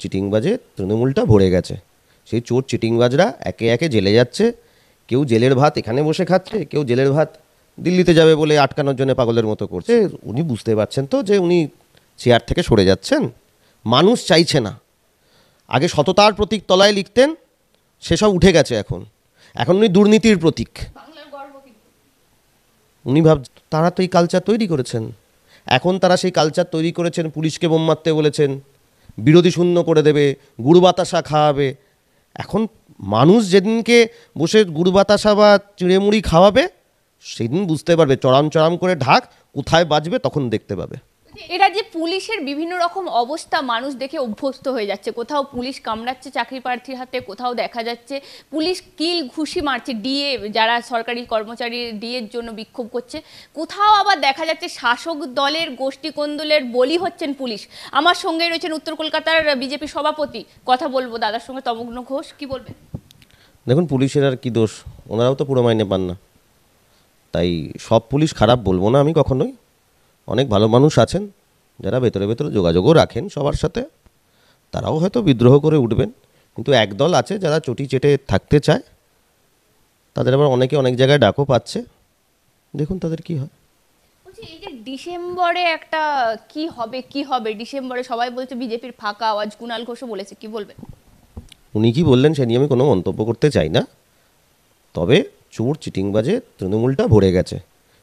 চিটিংবাজে তৃণমূলটা ভরে গেছে সেই চোর চিটিংবাজরা একে একে জেলে যাচ্ছে কেউ জেলের ভাত এখানে বসে খাচ্ছে কেউ জেলের ভাত দিল্লিতে যাবে বলে আটকানোর জন্য পাগলের মতো করছে উনি বুঝতে পারছেন তো যে উনি চেয়ার থেকে সরে যাচ্ছেন মানুষ চাইছে না আগে সততার প্রতীক তলায় লিখতেন সেসব উঠে গেছে এখন এখন উনি দুর্নীতির প্রতীক উনি ভাব তারা তো এই কালচার তৈরি করেছেন এখন তারা সেই কালচার তৈরি করেছেন পুলিশকে বোম মারতে বলেছেন বিরোধী শূন্য করে দেবে গুড় বাতাসা খাওয়াবে এখন মানুষ যেদিনকে বসে গুড় বাতাসা বা চিঁড়েমুড়ি খাওয়াবে সেদিন বুঝতে পারবে চড়াম চড়াম করে ঢাক কোথায় বাজবে তখন দেখতে পাবে এটা যে পুলিশের বিভিন্ন রকম অবস্থা মানুষ দেখে অভ্যস্ত হয়ে যাচ্ছে কোথাও পুলিশ কামড়াচ্ছে চাকরি প্রার্থীর হাতে কোথাও দেখা যাচ্ছে পুলিশ কিল ঘুষি মারছে ডিএ যারা সরকারি কর্মচারী ডিএর জন্য বিক্ষোভ করছে কোথাও আবার দেখা যাচ্ছে শাসক দলের গোষ্ঠী কোন্দলের বলি হচ্ছেন পুলিশ আমার সঙ্গে রয়েছেন উত্তর কলকাতার বিজেপি সভাপতি কথা বলবো দাদার সঙ্গে তমগ্ন ঘোষ কি বলবে দেখুন পুলিশের আর কি দোষ ওনারাও তো পুরো মাইনে পান না তাই সব পুলিশ খারাপ বলবো না আমি কখনোই অনেক ভালো মানুষ আছেন যারা ভেতরে ভেতরে যোগাযোগও রাখেন সবার সাথে তারাও হয়তো বিদ্রোহ করে উঠবেন কিন্তু একদল আছে যারা চটি চেটে থাকতে চায় তাদের আবার অনেকে অনেক জায়গায় ডাকও পাচ্ছে দেখুন তাদের কি হয় এই যে ডিসেম্বরে একটা কি হবে কি হবে ডিসেম্বরে সবাই বলছে বিজেপির ফাঁকা আওয়াজ কুণাল ঘোষও বলেছে কি বলবেন উনি কি বললেন সে নিয়ে আমি কোনো মন্তব্য করতে চাই না তবে চোর চিটিংবাজে তৃণমূলটা ভরে গেছে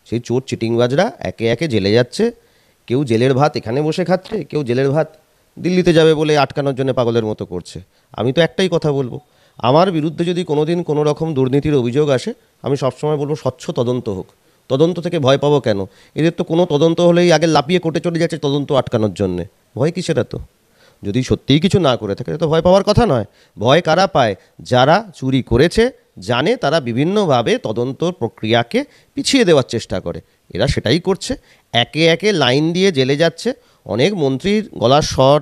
সেই চোর চিটিংবাজরা একে একে জেলে যাচ্ছে কেউ জেলের ভাত এখানে বসে খাচ্ছে কেউ জেলের ভাত দিল্লিতে যাবে বলে আটকানোর জন্য পাগলের মতো করছে আমি তো একটাই কথা বলবো আমার বিরুদ্ধে যদি কোনো দিন কোনো রকম দুর্নীতির অভিযোগ আসে আমি সবসময় বলবো স্বচ্ছ তদন্ত হোক তদন্ত থেকে ভয় পাবো কেন এদের তো কোনো তদন্ত হলেই আগে লাপিয়ে কোটে চলে যাচ্ছে তদন্ত আটকানোর জন্যে ভয় কি সেটা তো যদি সত্যিই কিছু না করে থাকে তো ভয় পাওয়ার কথা নয় ভয় কারা পায় যারা চুরি করেছে জানে তারা বিভিন্নভাবে তদন্ত প্রক্রিয়াকে পিছিয়ে দেওয়ার চেষ্টা করে এরা সেটাই করছে একে একে লাইন দিয়ে জেলে যাচ্ছে অনেক মন্ত্রীর গলার স্বর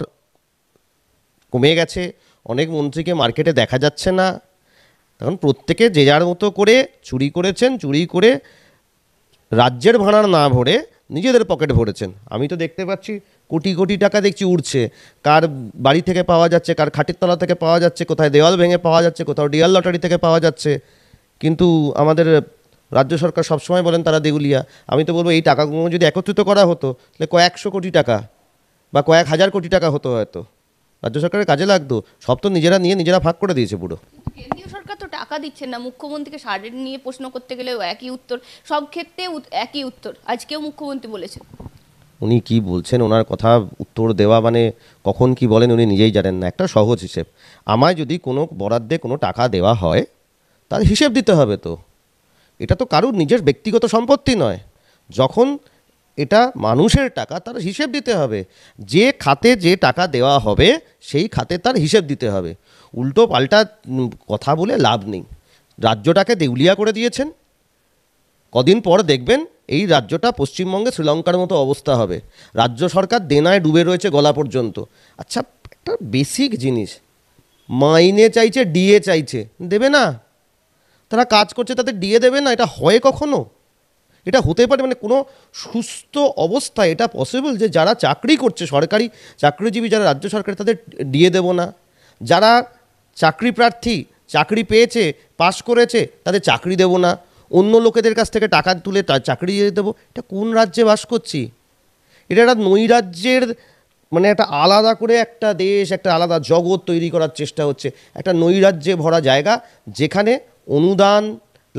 কমে গেছে অনেক মন্ত্রীকে মার্কেটে দেখা যাচ্ছে না তখন প্রত্যেকে যে যার মতো করে চুরি করেছেন চুরি করে রাজ্যের ভাড়া না ভরে নিজেদের পকেট ভরেছেন আমি তো দেখতে পাচ্ছি কোটি কোটি টাকা দেখছি উড়ছে কার বাড়ি থেকে পাওয়া যাচ্ছে কার খাটির তলা থেকে পাওয়া যাচ্ছে কোথায় দেওয়াল ভেঙে পাওয়া যাচ্ছে কোথাও ডিয়াল লটারি থেকে পাওয়া যাচ্ছে কিন্তু আমাদের রাজ্য সরকার সবসময় বলেন তারা দেউলিয়া আমি তো বলবো এই টাকাগুলো যদি একত্রিত করা হতো তাহলে কয়েকশো কোটি টাকা বা কয়েক হাজার কোটি টাকা হতো হয়তো রাজ্য সরকারের কাজে লাগতো সব তো নিজেরা নিয়ে নিজেরা ভাগ করে দিয়েছে পুরো কেন্দ্রীয় সরকার তো টাকা দিচ্ছে না মুখ্যমন্ত্রীকে সারের নিয়ে প্রশ্ন করতে গেলেও একই উত্তর সব ক্ষেত্রে একই উত্তর আজকেও মুখ্যমন্ত্রী বলেছেন উনি কি বলছেন ওনার কথা উত্তর দেওয়া মানে কখন কি বলেন উনি নিজেই জানেন না একটা সহজ হিসেব আমায় যদি কোনো বরাদ্দে কোনো টাকা দেওয়া হয় তার হিসেব দিতে হবে তো এটা তো কারুর নিজের ব্যক্তিগত সম্পত্তি নয় যখন এটা মানুষের টাকা তার হিসেব দিতে হবে যে খাতে যে টাকা দেওয়া হবে সেই খাতে তার হিসেব দিতে হবে উল্টো পাল্টা কথা বলে লাভ নেই রাজ্যটাকে দেউলিয়া করে দিয়েছেন কদিন পর দেখবেন এই রাজ্যটা পশ্চিমবঙ্গে শ্রীলঙ্কার মতো অবস্থা হবে রাজ্য সরকার দেনায় ডুবে রয়েছে গলা পর্যন্ত আচ্ছা একটা বেসিক জিনিস মাইনে চাইছে ডিএ চাইছে দেবে না তারা কাজ করছে তাদের দিয়ে দেবে না এটা হয় কখনো এটা হতে পারে মানে কোনো সুস্থ অবস্থায় এটা পসিবল যে যারা চাকরি করছে সরকারি চাকরিজীবী যারা রাজ্য সরকার তাদের দিয়ে দেব না যারা চাকরি প্রার্থী চাকরি পেয়েছে পাস করেছে তাদের চাকরি দেব না অন্য লোকেদের কাছ থেকে টাকা তুলে চাকরি দিয়ে দেবো এটা কোন রাজ্যে বাস করছি এটা একটা নৈরাজ্যের মানে একটা আলাদা করে একটা দেশ একটা আলাদা জগৎ তৈরি করার চেষ্টা হচ্ছে একটা নৈরাজ্যে ভরা জায়গা যেখানে অনুদান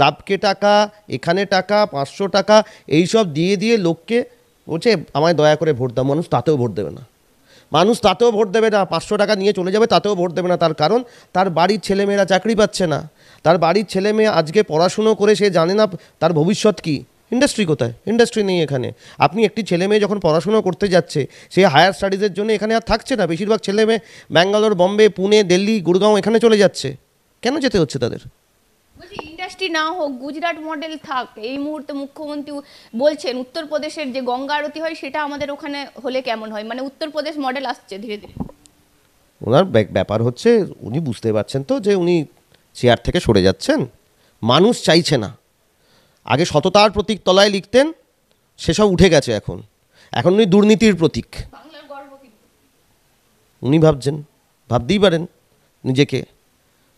লাভকে টাকা এখানে টাকা পাঁচশো টাকা এইসব দিয়ে দিয়ে লোককে বলছে আমায় দয়া করে ভোট দাও মানুষ তাতেও ভোট দেবে না মানুষ তাতেও ভোট দেবে না পাঁচশো টাকা নিয়ে চলে যাবে তাতেও ভোট দেবে না তার কারণ তার বাড়ির ছেলেমেয়েরা চাকরি পাচ্ছে না তার বাড়ির ছেলেমেয়ে আজকে পড়াশুনো করে সে জানে না তার ভবিষ্যৎ কী ইন্ডাস্ট্রি কোথায় ইন্ডাস্ট্রি নেই এখানে আপনি একটি ছেলে মেয়ে যখন পড়াশুনো করতে যাচ্ছে সে হায়ার স্টাডিজের জন্য এখানে আর থাকছে না বেশিরভাগ ছেলে মেয়ে ব্যাঙ্গালোর বম্বে পুনে দিল্লি গুড়গাঁও এখানে চলে যাচ্ছে কেন যেতে হচ্ছে তাদের ইন্ডাস্ট্রি না হোক গুজরাট মডেল থাক এই মুহূর্তে মুখ্যমন্ত্রী বলছেন উত্তরপ্রদেশের যে গঙ্গা আরতি হয় সেটা আমাদের ওখানে হলে কেমন হয় মানে উত্তরপ্রদেশ মডেল আসছে ধীরে ধীরে ওনার ব্যাপার হচ্ছে উনি বুঝতে পারছেন তো যে উনি চেয়ার থেকে সরে যাচ্ছেন মানুষ চাইছে না আগে সততার প্রতীক তলায় লিখতেন সেসব উঠে গেছে এখন এখন উনি দুর্নীতির প্রতীক উনি ভাবছেন ভাবতেই পারেন নিজেকে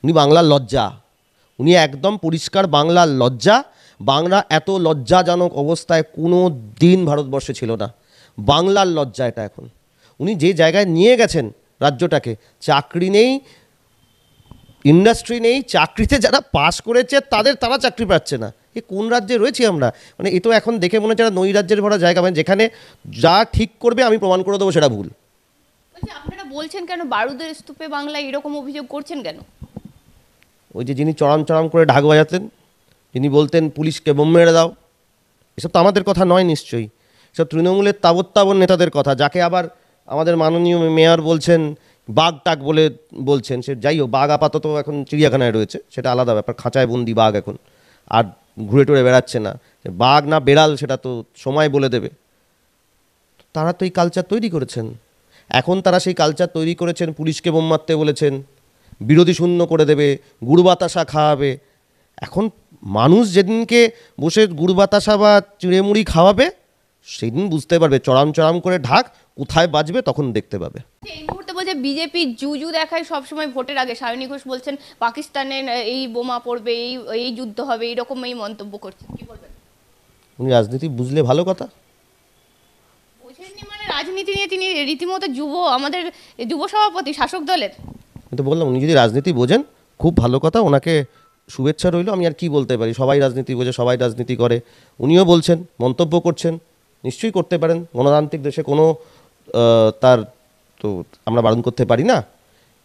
উনি বাংলার লজ্জা উনি একদম পরিষ্কার বাংলার লজ্জা বাংলা এত লজ্জাজনক অবস্থায় কোনো দিন ভারতবর্ষে ছিল না বাংলার লজ্জা এটা এখন উনি যে জায়গায় নিয়ে গেছেন রাজ্যটাকে চাকরি নেই ইন্ডাস্ট্রি নেই চাকরিতে যারা পাশ করেছে তাদের তারা চাকরি পাচ্ছে না এ কোন রাজ্যে রয়েছি আমরা মানে এ তো এখন দেখে মনে হচ্ছে নই রাজ্যের ভরা জায়গা মানে যেখানে যা ঠিক করবে আমি প্রমাণ করে দেবো সেটা ভুল আপনারা বলছেন কেন বারুদের স্তূপে বাংলায় এরকম অভিযোগ করছেন কেন ওই যে যিনি চড়াম চড়াম করে ঢাক বাজাতেন যিনি বলতেন পুলিশকে বোম মেরে দাও এসব তো আমাদের কথা নয় নিশ্চয়ই এসব তৃণমূলের তাবত্তাবন নেতাদের কথা যাকে আবার আমাদের মাননীয় মেয়র বলছেন বাঘ টাক বলে বলছেন সে যাই হোক বাঘ আপাতত এখন চিড়িয়াখানায় রয়েছে সেটা আলাদা ব্যাপার খাঁচায় বন্দি বাঘ এখন আর ঘুরে টুরে বেড়াচ্ছে না বাঘ না বেড়াল সেটা তো সময় বলে দেবে তারা তো এই কালচার তৈরি করেছেন এখন তারা সেই কালচার তৈরি করেছেন পুলিশকে বোম মারতে বলেছেন বিরোধী শূন্য করে দেবে গুড় বাতাসা খাওয়াবে এখন মানুষ যেদিনকে বসে গুড় বাতাসা বা চিঁড়েমুড়ি খাওয়াবে সেদিন বুঝতে পারবে চড়াম চড়াম করে ঢাক কোথায় বাজবে তখন দেখতে পাবে বলছে বিজেপি জুজু দেখায় সবসময় ভোটের আগে সায়নী ঘোষ বলছেন পাকিস্তানের এই বোমা পড়বে এই এই যুদ্ধ হবে এইরকম এই মন্তব্য করছেন কি বলবেন উনি রাজনীতি বুঝলে ভালো কথা মানে রাজনীতি নিয়ে তিনি রীতিমতো যুব আমাদের যুব সভাপতি শাসক দলের কিন্তু বললাম উনি যদি রাজনীতি বোঝেন খুব ভালো কথা ওনাকে শুভেচ্ছা রইল আমি আর কি বলতে পারি সবাই রাজনীতি বোঝে সবাই রাজনীতি করে উনিও বলছেন মন্তব্য করছেন নিশ্চয়ই করতে পারেন গণতান্ত্রিক দেশে কোনো তার তো আমরা বারণ করতে পারি না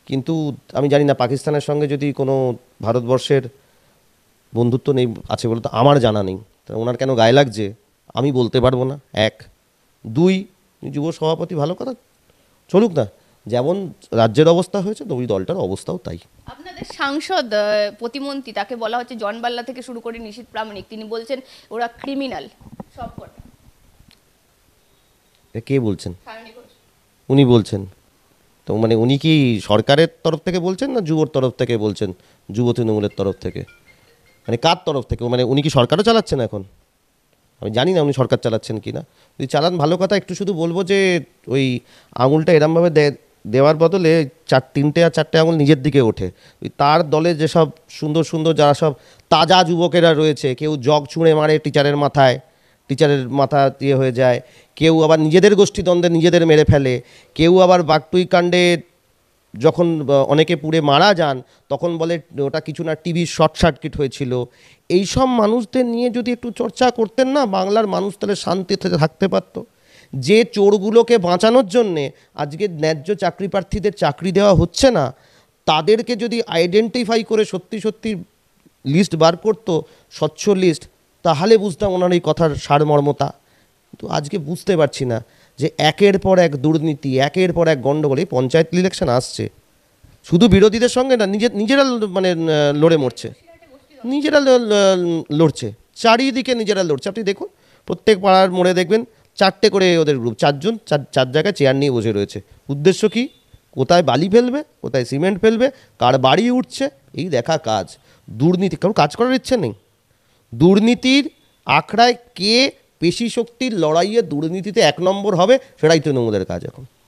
কিন্তু আমি জানি না পাকিস্তানের সঙ্গে যদি কোনো ভারতবর্ষের বন্ধুত্ব নেই আছে বলে তো আমার জানা নেই তাহলে ওনার কেন গায়ে লাগছে আমি বলতে পারবো না এক দুই যুব সভাপতি ভালো কথা চলুক না যেমন রাজ্যের অবস্থা হয়েছে ওই দলটার অবস্থাও তাই আপনাদের সাংসদ প্রতিমন্ত্রী তাকে বলা হচ্ছে জনবাল্লা থেকে শুরু করে নিশীত প্রামাণিক তিনি বলছেন ওরা ক্রিমিনাল সব কে বলছেন উনি বলছেন তো মানে উনি কি সরকারের তরফ থেকে বলছেন না যুবর তরফ থেকে বলছেন যুব তৃণমূলের তরফ থেকে মানে কার তরফ থেকে মানে উনি কি সরকারও চালাচ্ছেন এখন আমি জানি না উনি সরকার চালাচ্ছেন কি না যদি চালান ভালো কথা একটু শুধু বলবো যে ওই আঙুলটা এরমভাবে দেওয়ার বদলে চার তিনটে আর চারটে আঙুল নিজের দিকে ওঠে তার দলে যেসব সুন্দর সুন্দর যারা সব তাজা যুবকেরা রয়েছে কেউ জগ ছুঁড়ে মারে টিচারের মাথায় টিচারের মাথা দিয়ে হয়ে যায় কেউ আবার নিজেদের গোষ্ঠীদ্বন্দ্বে নিজেদের মেরে ফেলে কেউ আবার বাগটুই কাণ্ডে যখন অনেকে পুড়ে মারা যান তখন বলে ওটা কিছু না টিভি শর্ট সার্কিট হয়েছিল এই সব মানুষদের নিয়ে যদি একটু চর্চা করতেন না বাংলার মানুষ তাহলে শান্তিতে থাকতে পারতো যে চোরগুলোকে বাঁচানোর জন্যে আজকে ন্যায্য চাকরি প্রার্থীদের চাকরি দেওয়া হচ্ছে না তাদেরকে যদি আইডেন্টিফাই করে সত্যি সত্যি লিস্ট বার করতো স্বচ্ছ লিস্ট তাহলে বুঝতাম ওনার এই কথার সারমর্মতা কিন্তু আজকে বুঝতে পারছি না যে একের পর এক দুর্নীতি একের পর এক গণ্ডগোল এই পঞ্চায়েত ইলেকশন আসছে শুধু বিরোধীদের সঙ্গে না নিজের নিজেরা মানে লড়ে মরছে নিজেরা লড়ছে চারিদিকে নিজেরা লড়ছে আপনি দেখুন প্রত্যেক পাড়ার মোড়ে দেখবেন চারটে করে ওদের গ্রুপ চারজন চার চার জায়গায় চেয়ার নিয়ে বসে রয়েছে উদ্দেশ্য কি কোথায় বালি ফেলবে কোথায় সিমেন্ট ফেলবে কার বাড়ি উঠছে এই দেখা কাজ দুর্নীতি কারণ কাজ করার ইচ্ছে নেই দুর্নীতির আখড়ায় কে পেশি শক্তির লড়াইয়ে দুর্নীতিতে এক নম্বর হবে সেটাই তৃণমূলের কাজ এখন